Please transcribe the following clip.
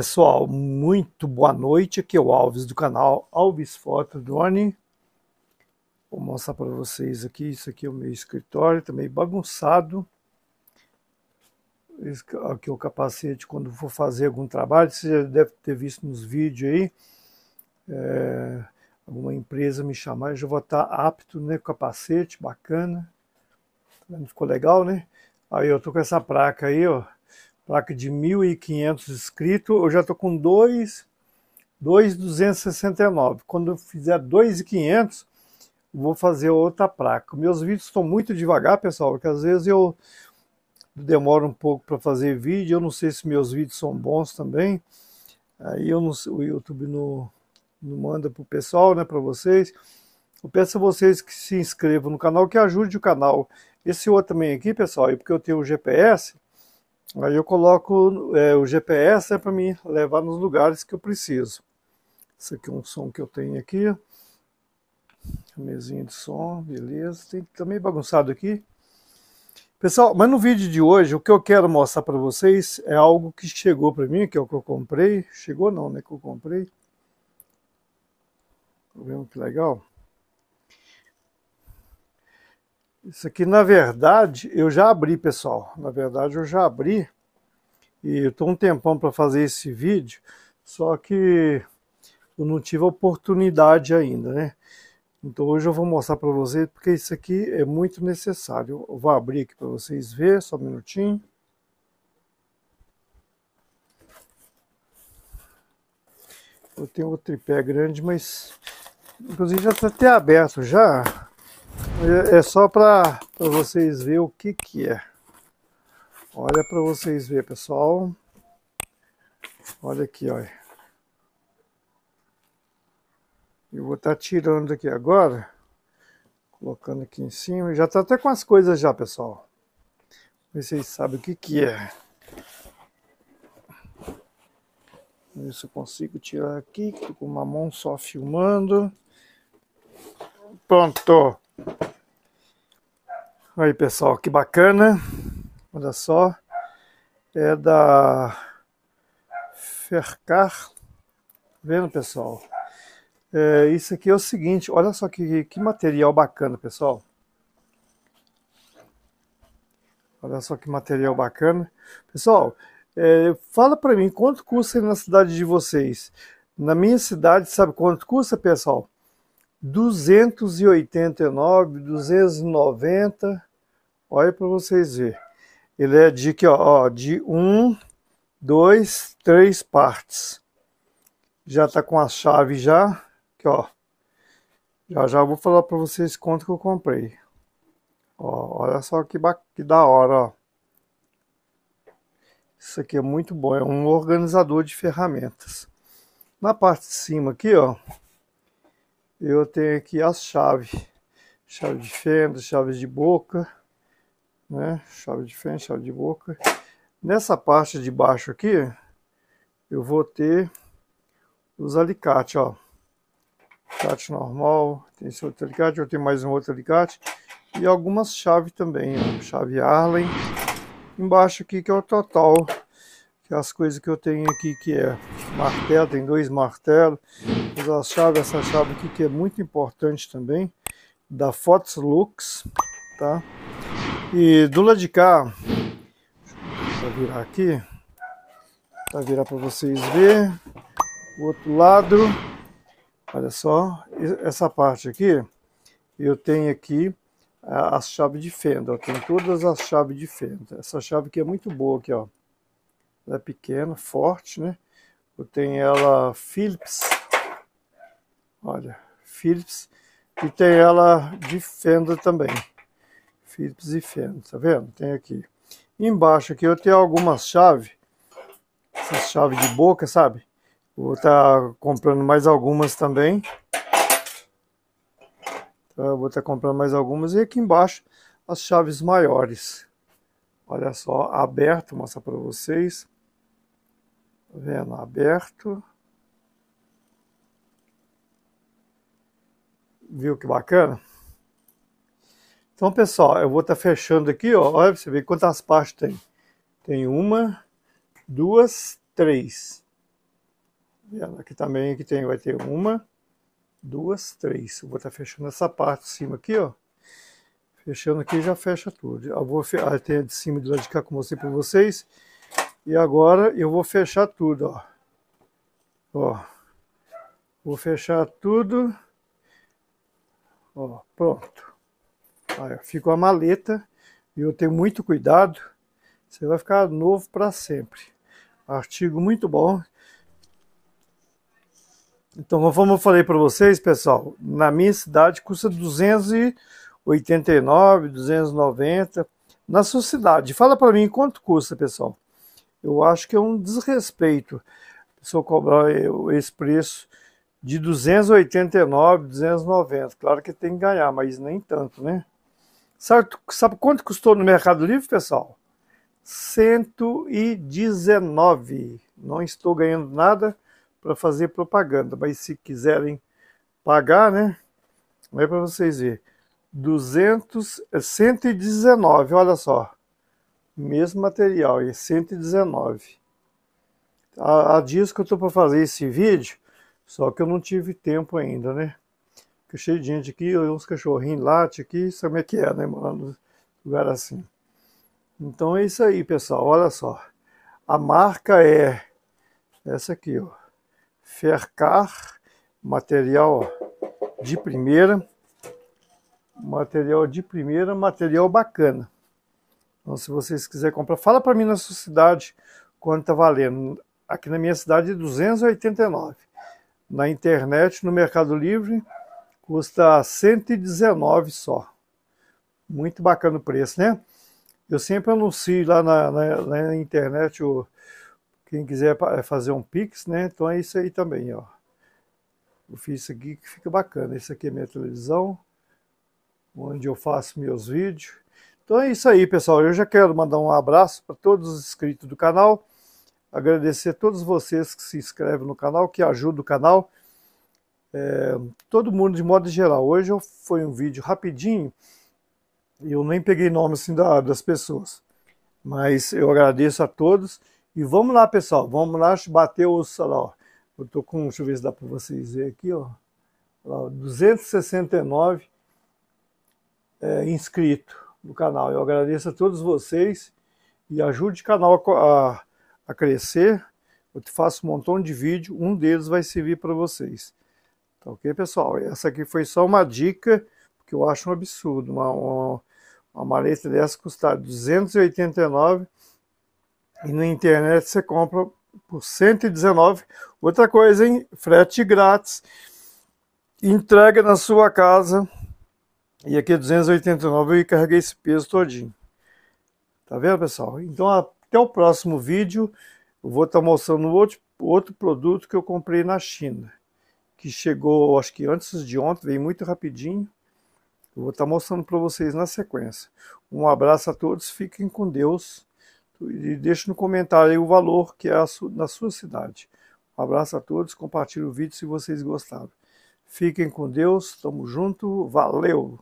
Pessoal, muito boa noite. Aqui é o Alves do canal Alves Foto Drone. Vou mostrar para vocês aqui. Isso aqui é o meu escritório, também bagunçado. aqui é o capacete quando for fazer algum trabalho. Você já deve ter visto nos vídeos aí. É, alguma empresa me chamar, eu já vou estar apto, né? Capacete, bacana. Ficou legal, né? Aí eu tô com essa placa aí, ó placa de 1.500 inscritos, eu já estou com 2,269. Quando eu fizer 2,500, vou fazer outra placa. Meus vídeos estão muito devagar, pessoal, porque às vezes eu demoro um pouco para fazer vídeo, eu não sei se meus vídeos são bons também. Aí eu não, o YouTube não, não manda para o pessoal, né, para vocês. Eu peço a vocês que se inscrevam no canal, que ajude o canal. Esse outro também aqui, pessoal, é porque eu tenho o GPS, Aí eu coloco é, o GPS é né, para me levar nos lugares que eu preciso. Esse aqui é um som que eu tenho aqui. Mesinha de som, beleza. Tem, tá meio bagunçado aqui. Pessoal, mas no vídeo de hoje, o que eu quero mostrar para vocês é algo que chegou para mim, que é o que eu comprei. Chegou não, né? Que eu comprei. Tá vendo que legal? Isso aqui, na verdade, eu já abri, pessoal. Na verdade, eu já abri. E eu tô um tempão para fazer esse vídeo, só que eu não tive oportunidade ainda, né? Então hoje eu vou mostrar para vocês, porque isso aqui é muito necessário. Eu vou abrir aqui para vocês verem, só um minutinho. Eu tenho o tripé grande, mas inclusive já está até aberto já. É, é só para vocês verem o que que é. Olha para vocês verem, pessoal. Olha aqui, olha. Eu vou estar tá tirando aqui agora, colocando aqui em cima. Já está até com as coisas já, pessoal. Vocês sabem o que que é. Ver se eu consigo tirar aqui, com uma mão só filmando. Pronto. Aí pessoal, que bacana. Olha só. É da Fercar. Tá vendo pessoal? É, isso aqui é o seguinte, olha só que, que material bacana, pessoal. Olha só que material bacana. Pessoal, é, fala para mim, quanto custa na cidade de vocês? Na minha cidade, sabe quanto custa, pessoal? 289, 290. Olha para vocês verem. Ele é de que, ó, ó, de um, dois, três partes. Já tá com a chave já, que ó. Já já vou falar para vocês quanto que eu comprei. Ó, olha só que, que da hora, ó. Isso aqui é muito bom, é um organizador de ferramentas. Na parte de cima aqui, ó, eu tenho aqui as chaves. Chave de fenda, chaves de boca né? Chave de fenda, chave de boca. Nessa parte de baixo aqui, eu vou ter os alicates, ó. Alicate normal, tem esse outro alicate, eu tenho mais um outro alicate. E algumas chaves também, ó. Chave Arlen. Embaixo aqui que é o total é as coisas que eu tenho aqui que é martelo, tem dois martelos, as chaves, essa chave aqui que é muito importante também, da Fox Lux, tá? E do lado de cá, deixa eu virar aqui, para virar para vocês ver, o outro lado, olha só, essa parte aqui, eu tenho aqui as chaves de fenda, ó, tem todas as chaves de fenda. Essa chave aqui é muito boa aqui, ó. Ela é pequena, forte, né? Eu tenho ela Philips, olha, Philips, e tem ela de fenda também. Philips e fenda, tá vendo? Tem aqui. Embaixo aqui eu tenho algumas chaves, essas chaves de boca, sabe? Vou estar tá comprando mais algumas também. Então, vou estar tá comprando mais algumas. E aqui embaixo as chaves maiores. Olha só, aberto, vou mostrar para vocês. Tá vendo? Aberto. Viu que bacana? Então, pessoal, eu vou estar tá fechando aqui, ó. Olha pra você ver quantas partes tem. Tem uma, duas, três. Aqui também aqui tem, vai ter uma, duas, três. Eu vou estar tá fechando essa parte de cima aqui, ó. Fechando aqui já fecha tudo. Eu vou ah, tem a de cima e do lado de cá, como eu para vocês. E agora eu vou fechar tudo, ó. Ó. Vou fechar tudo. Ó, pronto ficou a maleta e eu tenho muito cuidado. Você vai ficar novo para sempre. Artigo muito bom. Então, como eu falei para vocês, pessoal, na minha cidade custa 289, 290. Na sua cidade, fala para mim quanto custa, pessoal. Eu acho que é um desrespeito a pessoa cobrar esse preço de 289, 290. Claro que tem que ganhar, mas nem tanto, né? Sabe, sabe quanto custou no Mercado Livre, pessoal? 119. Não estou ganhando nada para fazer propaganda, mas se quiserem pagar, né? É para vocês ver. 200, 119, olha só. Mesmo material, é 119. Há, há dias que eu estou para fazer esse vídeo, só que eu não tive tempo ainda, né? Fica cheio de gente aqui, uns cachorrinhos late aqui, sabe como é que é, né, mano? Lugar assim. Então é isso aí, pessoal. Olha só. A marca é essa aqui, ó. Fercar, material ó, de primeira. Material de primeira, material bacana. Então, se vocês quiserem comprar, fala para mim na sua cidade quanto tá valendo. Aqui na minha cidade é 289. Na internet, no Mercado Livre, Custa 119 só. Muito bacana o preço, né? Eu sempre anuncio lá na, na, na internet o, quem quiser é, fazer um Pix, né? Então é isso aí também, ó. Eu fiz isso aqui que fica bacana. Isso aqui é minha televisão, onde eu faço meus vídeos. Então é isso aí, pessoal. Eu já quero mandar um abraço para todos os inscritos do canal. Agradecer a todos vocês que se inscrevem no canal, que ajudam o canal. É, todo mundo, de modo geral. Hoje foi um vídeo rapidinho, eu nem peguei nome assim da, das pessoas. Mas eu agradeço a todos. E vamos lá, pessoal. Vamos lá bater o lá, Eu tô com, deixa eu ver se dá para vocês ver aqui, ó. Lá, 269 é, inscrito no canal. Eu agradeço a todos vocês e ajude o canal a, a, a crescer. Eu te faço um montão de vídeo, um deles vai servir para vocês. Tá ok, pessoal? Essa aqui foi só uma dica, porque eu acho um absurdo. Uma, uma, uma maleta dessa custar 289 e na internet você compra por 119. Outra coisa, hein? Frete grátis. Entrega na sua casa. E aqui 289 é eu carreguei esse peso todinho. Tá vendo, pessoal? Então até o próximo vídeo. Eu vou estar tá mostrando outro, outro produto que eu comprei na China que chegou, acho que antes de ontem, veio muito rapidinho. Eu vou estar mostrando para vocês na sequência. Um abraço a todos, fiquem com Deus e deixe no comentário aí o valor que é na sua cidade. Um abraço a todos, compartilhe o vídeo se vocês gostaram. Fiquem com Deus, tamo junto, valeu!